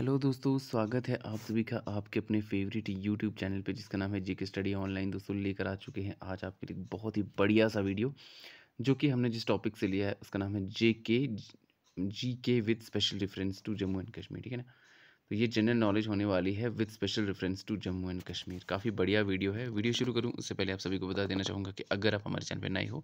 hello दोस्तों स्वागत है आप सभी का आपके अपने फेवरेट यूट्यूब चैनल पे जिसका नाम है जीके स्टडी ऑनलाइन दोस्तों लेकर आ चुके हैं आज आपके लिए बहुत ही बढ़िया सा वीडियो जो कि हमने जिस टॉपिक से लिया है उसका नाम है जे K G K with special reference to Jammu and Kashmir ठीक है ना तो ये जनरल नॉलेज होने वाली है with special reference to Jammu and Kashmir काफ़ी बढ़िया वीडियो है वीडियो शुरू करूँ उससे पहले आप सभी को बता देना चाहूँगा कि अगर आप हमारे चैनल पर नए हो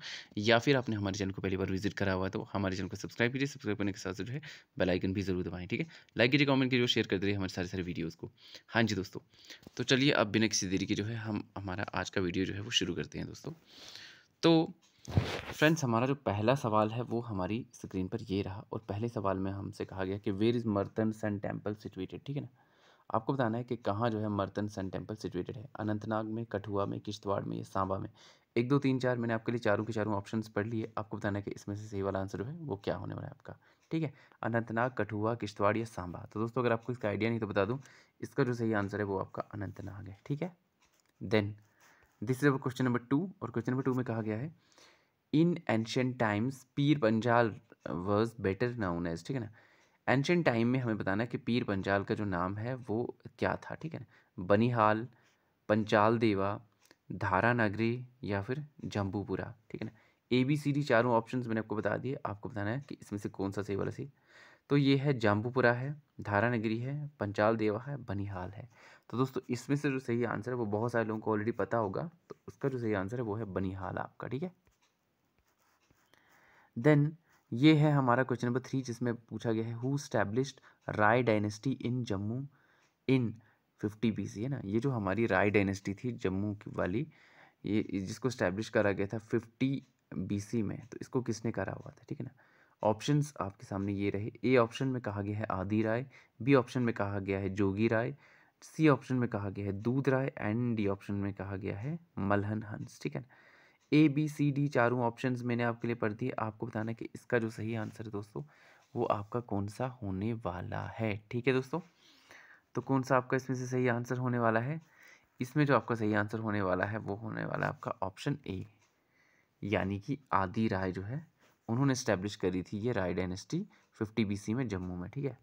या फिर आपने हमारे चैनल को पहली बार विजिट करा हुआ तो हमारे चैनल को सब्सक्राइब कीजिए सब्सक्राइब करने के साथ जो है बेलाइकन भी जरूर दबाएँ ठीक है लाइक कीजिए कॉमेंट कीजिए शेयर कर दीजिए हमारे सारे सारे वीडियोज़ को हाँ जी दोस्तों तो चलिए अब बिना किसी देरी के जो है हम हमारा आज का वीडियो जो है वो शुरू करते हैं दोस्तों तो फ्रेंड्स हमारा जो पहला सवाल है वो हमारी स्क्रीन पर ये रहा और पहले सवाल में हमसे कहा गया कि where is Martand sun temple situated ठीक है ना आपको बताना है कि कहाँ जो है मर्तन सन टेम्पल सिचुएटेड है अनंतनाग में कठुआ में किश्तवाड़ में या सांबा में एक दो तीन चार मैंने आपके लिए चारों के चारों ऑप्शन पढ़ लिए आपको बताना है कि इसमें से सही वाला आंसर जो है वो क्या होने वाला है आपका ठीक है अनंतनाग कठुआ किश्तवाड़ या सांबा तो दोस्तों अगर आपको इसका आइडिया नहीं तो बता दूँ इसका जो सही आंसर है वो आपका अनंतनाग है ठीक है then this is question number two और क्वेश्चन नंबर टू में कहा गया है in ancient times Pir Panjal was better known as ठीक है ना एंशेंट टाइम में हमें बताना है कि पीर पंजाल का जो नाम है वो क्या था ठीक है ना बनिहाल पंचाल देवा धारा नगरी या फिर जम्बूपुरा ठीक है ना ए बी सी डी चारों ऑप्शन मैंने आपको बता दिए आपको बताना है कि इसमें से कौन सा सही वाला सही तो ये है जाम्बूपुरा है धारा नगरी है पंचाल देवा है बनिहाल है तो दोस्तों इसमें से जो सही आंसर है वो बहुत सारे लोगों को ऑलरेडी पता होगा तो उसका जो सही आंसर है वो है बनिहाल आपका ठीक है देन ये है हमारा क्वेश्चन नंबर थ्री जिसमें पूछा गया है who established Rai dynasty in Jammu in fifty B C है ना ये जो हमारी राय डायनेस्टी थी जम्मू की वाली ये जिसको स्टैब्लिश करा गया था फिफ्टी बी सी में तो इसको किसने करा हुआ था ठीक है ना ऑप्शंस आपके सामने ये रहे ए ऑप्शन में कहा गया है आदि राय बी ऑप्शन में कहा गया है जोगी राय सी ऑप्शन में कहा गया है दूध राय एंड डी ऑप्शन में कहा गया है मलहन हंस ठीक है ना ए बी सी डी चारों ऑप्शन मैंने आपके लिए पढ़ दिए आपको बताना है कि इसका जो सही आंसर है दोस्तों वो आपका कौन सा होने वाला है ठीक है दोस्तों तो कौन सा आपका इसमें से सही आंसर होने वाला है इसमें जो आपका सही आंसर होने वाला है वो होने वाला आपका ऑप्शन ए यानी कि आदि राय जो है उन्होंने इस्टेब्लिश करी थी ये राय डायनेस्टी फिफ्टी बीसी में जम्मू में ठीक है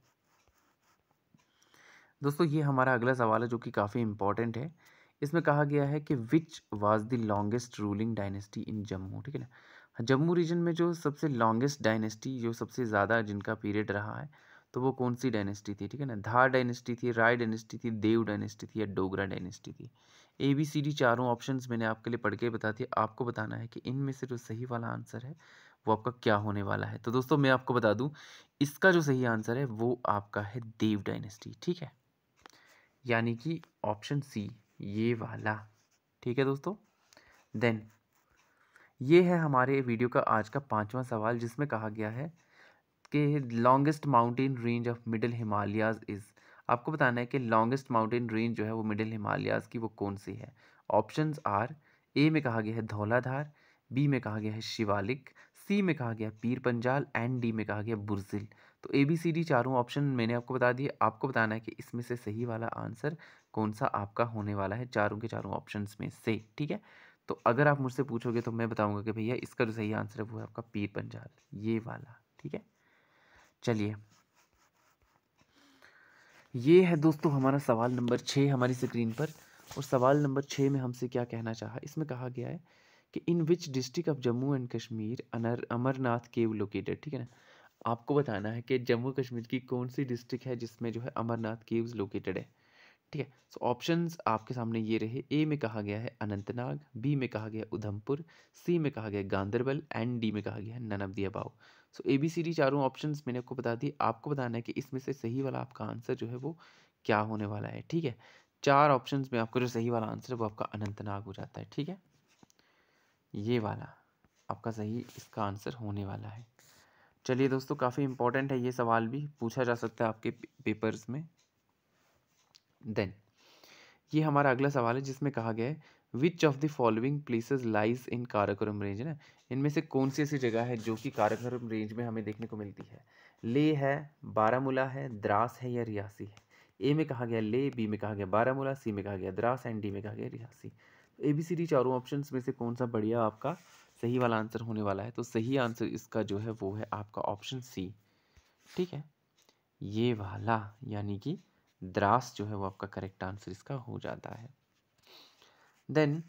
दोस्तों ये हमारा अगला सवाल है जो कि काफ़ी इम्पोर्टेंट है इसमें कहा गया है कि which was the longest ruling dynasty in Jammu ठीक है ना जम्मू हाँ, रीजन में जो सबसे लॉन्गेस्ट डायनेस्टी जो सबसे ज़्यादा जिनका पीरियड रहा है तो वो कौन सी डायनेस्टी थी ठीक है ना धार डायनेस्टी थी राय डायनेस्टी थी देव डायनेस्टी थी या डोगरा डायनेस्टी थी ए बी सी डी चारों ऑप्शन मैंने आपके लिए पढ़ के बता दिए आपको बताना है कि इनमें से जो सही वाला आंसर है वो आपका क्या होने वाला है तो दोस्तों मैं आपको बता दूँ इसका जो सही आंसर है वो आपका है देव डायनेस्टी ठीक है यानी कि ऑप्शन सी ये वाला ठीक है दोस्तों देन ये है हमारे वीडियो का आज का पांचवा सवाल जिसमें कहा गया है कि longest mountain range of middle Himalayas is आपको बताना है कि लॉन्गेस्ट माउंटेन रेंज जो है वो मिडिल हिमालयाज की वो कौन सी है ऑप्शंस आर ए में कहा गया है धौलाधार बी में कहा गया है शिवालिक सी में कहा गया पीर पंजाल एंड डी में कहा गया बुरजिल तो ए बी सी डी चारों ऑप्शन मैंने आपको बता दिए आपको बताना है कि इसमें से सही वाला आंसर कौन सा आपका होने वाला है चारों के चारों ऑप्शन में से ठीक है तो अगर आप मुझसे पूछोगे तो मैं बताऊंगा कि भैया इसका जो सही आंसर है वो है आपका पीर पंजाल ये वाला ठीक है चलिए ये है दोस्तों हमारा सवाल नंबर छः हमारी स्क्रीन पर और सवाल नंबर छः में हमसे क्या कहना चाहा इसमें कहा गया है कि in which district of Jammu and Kashmir अनर अमरनाथ केव लोकेटेड ठीक है ना आपको बताना है कि जम्मू कश्मीर की कौन सी डिस्ट्रिक्ट है जिसमें जो है अमरनाथ केव्स लोकेटेड है ठीक है सो ऑप्शन ऑप्शंस आपके सामने ये रहे ए में कहा गया है अनंतनाग बी में कहा गया उधमपुर सी में कहा गया गांधरबल एंड डी में कहा गया है none of the above so A B C D चारों ऑप्शंस मैंने आपको बता दिए आपको बताना है कि इसमें से सही वाला आपका आंसर जो है वो क्या होने वाला है ठीक है चार ऑप्शन में आपका जो सही वाला आंसर है वो आपका अनंतनाग हो जाता है ठीक है ये वाला आपका सही इसका आंसर होने वाला है चलिए दोस्तों काफ़ी इम्पोर्टेंट है ये सवाल भी पूछा जा सकता है आपके पेपर्स में देन ये हमारा अगला सवाल है जिसमें कहा गया है which of the following places lies in Karakoram range ना इनमें से कौन सी ऐसी जगह है जो कि काराकोरम रेंज में हमें देखने को मिलती है ले है बारामूला है द्रास है या रियासी है ए में कहा गया ले बी में कहा गया बारामूला सी में कहा गया द्रास एंड डी में कहा गया Reasi A B C D चारों ऑप्शन में से कौन सा बढ़िया आपका सही वाला आंसर होने वाला है तो सही आंसर इसका जो है वो है आपका ऑप्शन सी ठीक है ये वाला यानी कि द्रास जो है वो आपका करेक्ट आंसर इसका हो जाता है देन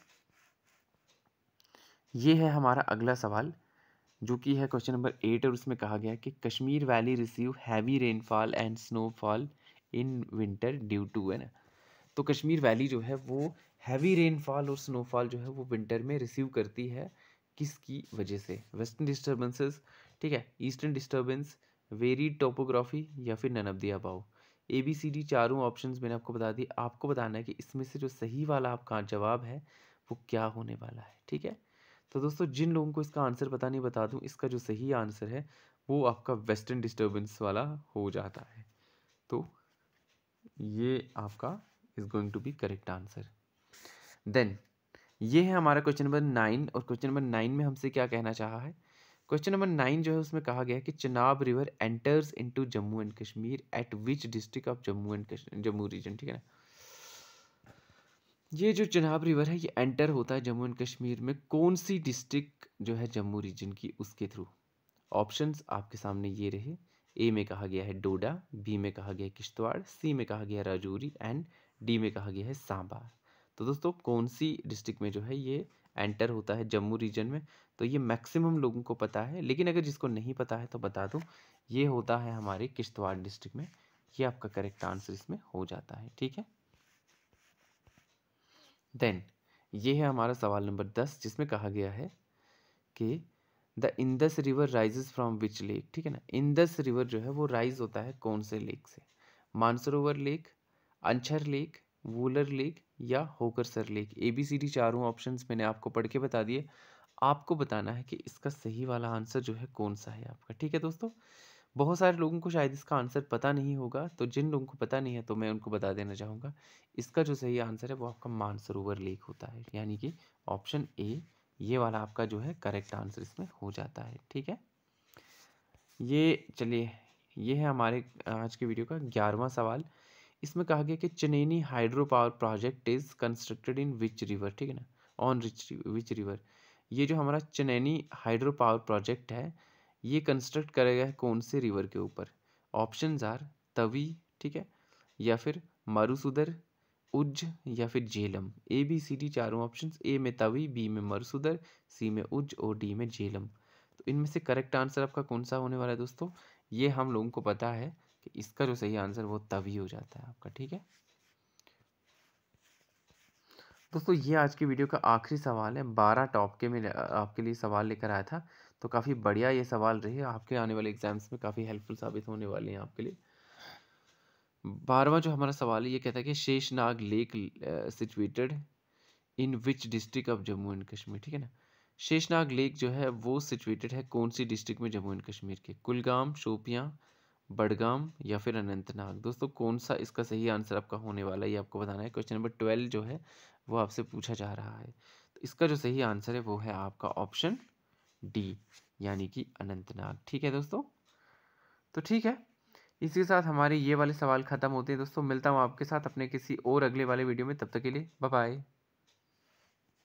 ये है हमारा अगला सवाल जो कि है क्वेश्चन नंबर एट और उसमें कहा गया कि Kashmir valley receive heavy rainfall and snowfall in winter due to है ना तो कश्मीर वैली जो है वो हैवी रेनफॉल और स्नोफॉल जो है वो विंटर में रिसीव करती है किसकी वजह से वेस्टर्न डिस्टर्बेंसेस ठीक है ईस्टर्न डिस्टर्बेंस वेरी टोपोग्राफी या फिर नन दिया पाओ ए बी सी डी चारों ऑप्शन मैंने आपको बता दी आपको बताना है कि इसमें से जो सही वाला आपका जवाब है वो क्या होने वाला है ठीक है तो दोस्तों जिन लोगों को इसका आंसर पता नहीं बता दूँ इसका जो सही आंसर है वो आपका वेस्टर्न डिस्टर्बेंस वाला हो जाता है तो ये आपका is going to be correct answer then ये है हमारा क्वेश्चन नंबर नाइन और क्वेश्चन नंबर नाइन में हमसे क्या कहना चाहा है क्वेश्चन नंबर नाइन जो है उसमें कहा गया है कि Chenab river enters into Jammu and Kashmir at which district of Jammu and Jammu region ठीक है ना ये जो चनाब रिवर है ये एंटर होता है जम्मू एंड कश्मीर में कौन सी डिस्ट्रिक्ट जो है जम्मू रीजन की उसके थ्रू ऑप्शन आपके सामने ये रहे ए में कहा गया है डोडा बी में कहा गया है किश्तवाड़ सी में कहा गया है राजौरी एंड डी में कहा गया है सांबा तो दोस्तों कौन सी डिस्ट्रिक्ट में जो है ये एंटर होता है जम्मू रीजन में तो ये मैक्सिमम लोगों को पता है लेकिन अगर जिसको नहीं पता है तो बता दूँ ये होता है हमारे किश्तवाड़ डिस्ट्रिक्ट में ये आपका करेक्ट आंसर इसमें हो जाता है ठीक है देन ये है हमारा सवाल नंबर दस जिसमें कहा गया है कि the Indus river rises from which lake ठीक है ना इंदस रिवर जो है वो राइज होता है कौन से लेक से Mansarovar lake Anchar lake Wular lake या Hokersar lake A B C D चारों ऑप्शंस मैंने आपको पढ़ के बता दिए आपको बताना है कि इसका सही वाला आंसर जो है कौन सा है आपका ठीक है दोस्तों बहुत सारे लोगों को शायद इसका आंसर पता नहीं होगा तो जिन लोगों को पता नहीं है तो मैं उनको बता देना चाहूँगा इसका जो सही आंसर है वो आपका मानसरोवर लेक होता है यानी कि ऑप्शन ए ये वाला आपका जो है करेक्ट आंसर इसमें हो जाता है ठीक है ये चलिए ये है हमारे आज के वीडियो का ग्यारहवा सवाल इसमें कहा गया कि Chenani hydro power project is constructed in which river ठीक है ना ऑन रिच विच रिवर ये जो हमारा चनैनी हाइड्रो पावर प्रोजेक्ट है ये कंस्ट्रक्ट करेगा कौन से रिवर के ऊपर ऑप्शन आर तवी ठीक है या फिर मरुसुदर उज्ज या फिर Jhelum A B C D चारों ऑप्शन ए में तवी बी में मरुसुदर सी में उज्ज और डी में झेलम तो इनमें से करेक्ट आंसर आपका कौन सा होने वाला है दोस्तों ये हम लोगों को पता है कि इसका जो सही आंसर वो तभी हो जाता है आपका ठीक है दोस्तों ये आज की वीडियो का आखिरी सवाल है बारह टॉप के में आपके लिए सवाल लेकर आया था तो काफ़ी बढ़िया ये सवाल रहे आपके आने वाले एग्जाम्स में काफ़ी हेल्पफुल साबित होने वाले हैं आपके लिए बारहवा जो हमारा सवाल है ये कहता है कि Sheshnag lake situated in which district of Jammu and Kashmir ठीक है ना शेषनाग लेक जो है वो सिचुएटेड है कौन सी डिस्ट्रिक्ट में जम्मू एंड कश्मीर के कुलगाम शोपियाँ बडगाम या फिर अनंतनाग दोस्तों कौन सा इसका सही आंसर आपका होने वाला है ये आपको बताना है क्वेश्चन नंबर ट्वेल्व जो है वो आपसे पूछा जा रहा है तो इसका जो सही आंसर है वो है आपका ऑप्शन डी यानी कि अनंतनाग ठीक है दोस्तों तो ठीक है इसी के साथ हमारे ये वाले सवाल ख़त्म होते हैं दोस्तों मिलता हूँ आपके साथ अपने किसी और अगले वाले वीडियो में तब तक के लिए बाय